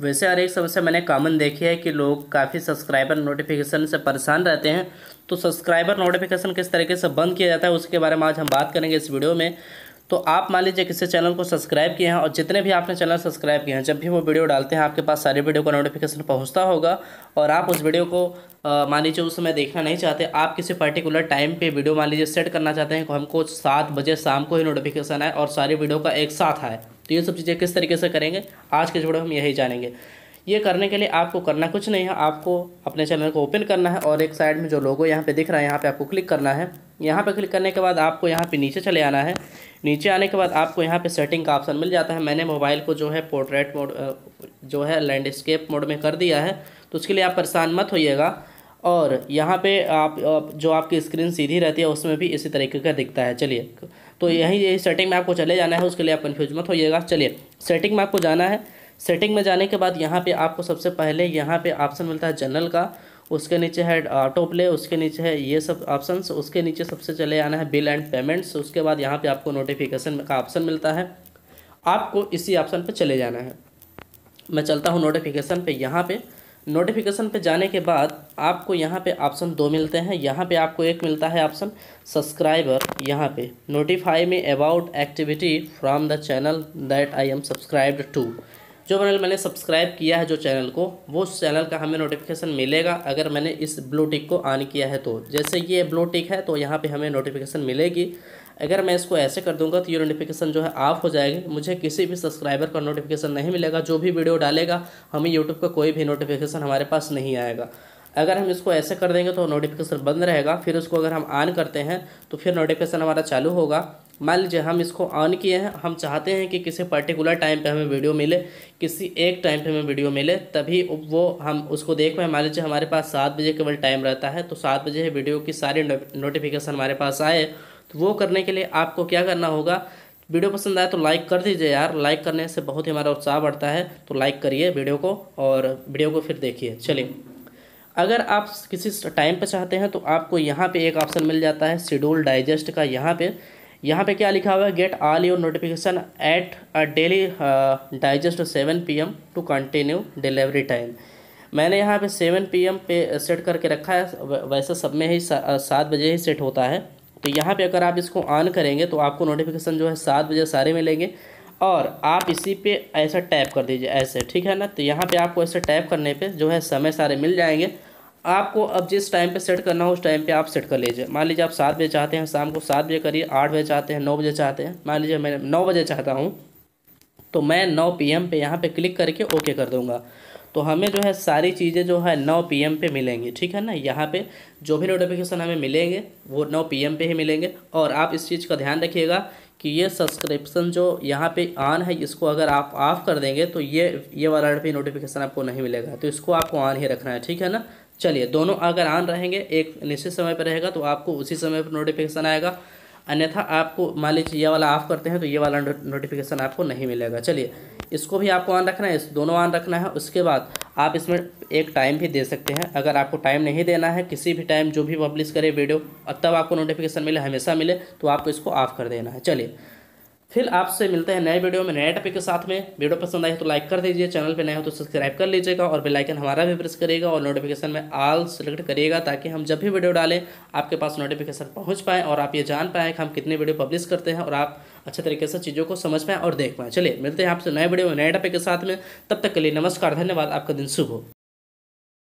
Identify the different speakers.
Speaker 1: वैसे हर एक समस्या मैंने कॉमन देखी है कि लोग काफ़ी सब्सक्राइबर नोटिफिकेशन से परेशान रहते हैं तो सब्सक्राइबर नोटिफिकेशन किस तरीके से बंद किया जाता है उसके बारे में आज हम बात करेंगे इस वीडियो में तो आप मान लीजिए किसी चैनल को सब्सक्राइब किए हैं और जितने भी आपने चैनल सब्सक्राइब किए हैं जब भी वो वीडियो डालते हैं आपके पास सारे वीडियो का नोटिफिकेशन पहुंचता होगा और आप उस वीडियो को मान लीजिए उस समय देखना नहीं चाहते आप किसी पर्टिकुलर टाइम पे वीडियो मान लीजिए सेट करना चाहते हैं कि हमको सात बजे शाम को ही नोटिफिकेशन आए और सारी वीडियो का एक साथ आए तो ये सब चीज़ें किस तरीके से करेंगे आज के जोड़े हम यही जानेंगे ये करने के लिए आपको करना कुछ नहीं है आपको अपने चैनल को ओपन करना है और एक साइड में जो लोगो यहाँ पे दिख रहा है यहाँ पे आपको क्लिक करना है यहाँ पे क्लिक करने के बाद आपको यहाँ पे नीचे चले आना है नीचे आने के बाद आपको यहाँ पे सेटिंग का ऑप्शन मिल जाता है मैंने मोबाइल को जो है पोर्ट्रेट मोड जो है लैंडस्केप मोड में कर दिया है तो उसके लिए आप परेशान मत होइएगा और यहाँ पे आप, जो आपकी स्क्रीन सीधी रहती है उसमें भी इसी तरीके का दिखता है चलिए तो यहीं यही सेटिंग में आपको चले जाना है उसके लिए आप कन्फ्यूज मत होइएगा चलिए सेटिंग में आपको जाना है सेटिंग में जाने के बाद यहाँ पे आपको सबसे पहले यहाँ पे ऑप्शन मिलता है जनरल का उसके नीचे है ऑटो प्ले उसके नीचे है ये सब ऑप्शन उसके नीचे सबसे चले आना है बिल एंड पेमेंट्स उसके बाद यहाँ पर आपको नोटिफिकेशन का ऑप्शन मिलता है आपको इसी ऑप्शन पर चले जाना है मैं चलता हूँ नोटिफिकेशन पर यहाँ पर नोटिफिकेशन पे जाने के बाद आपको यहाँ पे ऑप्शन दो मिलते हैं यहाँ पे आपको एक मिलता है ऑप्शन सब्सक्राइबर यहाँ पे notify me about activity from the channel that I am subscribed to जो चैनल मैंने सब्सक्राइब किया है जो चैनल को वो चैनल का हमें नोटिफिकेशन मिलेगा अगर मैंने इस ब्लू टिक को ऑन किया है तो जैसे ये ब्लू टिक है तो यहाँ पर हमें नोटिफिकेशन मिलेगी अगर मैं इसको ऐसे कर दूंगा तो ये नोटिफिकेशन जो है ऑफ हो जाएगी मुझे किसी भी सब्सक्राइबर का नोटिफिकेशन नहीं मिलेगा जो भी वीडियो डालेगा हमें यूट्यूब का कोई भी नोटिफिकेशन हमारे पास नहीं आएगा अगर हम इसको ऐसे कर देंगे तो नोटिफिकेशन बंद रहेगा फिर उसको अगर हम ऑन करते हैं तो फिर नोटिफिकेशन हमारा चालू होगा मान लीजिए हम इसको ऑन किए हैं हम चाहते हैं कि किसी पर्टिकुलर टाइम पे हमें वीडियो मिले किसी एक टाइम पे हमें वीडियो मिले तभी वो हम उसको देख पाए मान लीजिए हमारे पास सात बजे केवल टाइम रहता है तो सात बजे वीडियो की सारी नोटिफिकेशन हमारे पास आए तो वो करने के लिए आपको क्या करना होगा वीडियो पसंद आए तो लाइक कर दीजिए यार लाइक करने से बहुत ही हमारा उत्साह बढ़ता है तो लाइक करिए वीडियो को और वीडियो को फिर देखिए चलिए अगर आप किसी टाइम पर चाहते हैं तो आपको यहाँ पे एक ऑप्शन मिल जाता है शेड्यूल डाइजेस्ट का यहाँ पे यहाँ पे क्या लिखा हुआ है get all your notification at a daily digest seven P M to continue delivery time मैंने यहाँ पे सेवन पी एम पे सेट करके रखा है वैसे सब में ही सात बजे ही सेट होता है तो यहाँ पे अगर आप इसको ऑन करेंगे तो आपको नोटिफिकेशन जो है सात बजे सारे मिलेंगे और आप इसी पे ऐसा टैप कर दीजिए ऐसे ठीक है ना तो यहाँ पे आपको ऐसे टैप करने पे जो है समय सारे मिल जाएंगे आपको अब जिस टाइम पे सेट करना हो उस टाइम पे आप सेट कर लीजिए मान लीजिए आप सात बजे चाहते हैं शाम को सात बजे करिए आठ बजे चाहते हैं नौ बजे चाहते हैं मान लीजिए मैं नौ बजे चाहता हूँ तो मैं नौ पी एम पे यहाँ पर क्लिक करके ओके कर दूँगा तो हमें जो है सारी चीज़ें जो है नौ पी एम पे मिलेंगी ठीक है ना यहाँ पे जो भी नोटिफिकेशन हमें मिलेंगे वो नौ पी एम पे ही मिलेंगे और आप इस चीज़ का ध्यान रखिएगा कि ये सब्सक्रिप्शन जो यहाँ पे ऑन है इसको अगर आप ऑफ़ कर देंगे तो ये ये वाला भी नोटिफिकेशन आपको नहीं मिलेगा तो इसको आपको ऑन ही रखना है ठीक है ना चलिए दोनों अगर ऑन रहेंगे एक निश्चित समय पर रहेगा तो आपको उसी समय पर नोटिफिकेशन आएगा अन्यथा आपको मान लीजिए ये वाला ऑफ करते हैं तो ये वाला नोटिफिकेशन आपको नहीं मिलेगा चलिए इसको भी आपको ऑन रखना है इस दोनों ऑन रखना है उसके बाद आप इसमें एक टाइम भी दे सकते हैं अगर आपको टाइम नहीं देना है किसी भी टाइम जो भी पब्लिश करे वीडियो तब आपको नोटिफिकेशन मिले हमेशा मिले तो आपको इसको ऑफ कर देना है चलिए फिर आपसे मिलते हैं नए वीडियो में नए टॉपिक के साथ में वीडियो पसंद आए तो लाइक कर दीजिए चैनल पे नए हो तो सब्सक्राइब कर लीजिएगा और बेल आइकन हमारा भी प्रेस करिएगा और नोटिफिकेशन में आल सेलेक्ट करिएगा ताकि हम जब भी वीडियो डालें आपके पास नोटिफिकेशन पहुंच पाए और आप ये जान पाएँ कि हम कितने वीडियो पब्लिश करते हैं और आप अच्छे तरीके से चीज़ों को समझ पाएँ और देख पाएँ चलिए मिलते हैं आपसे नए वीडियो में नए टॉपिक के साथ में तब तक के लिए नमस्कार धन्यवाद आपका दिन शुभ हो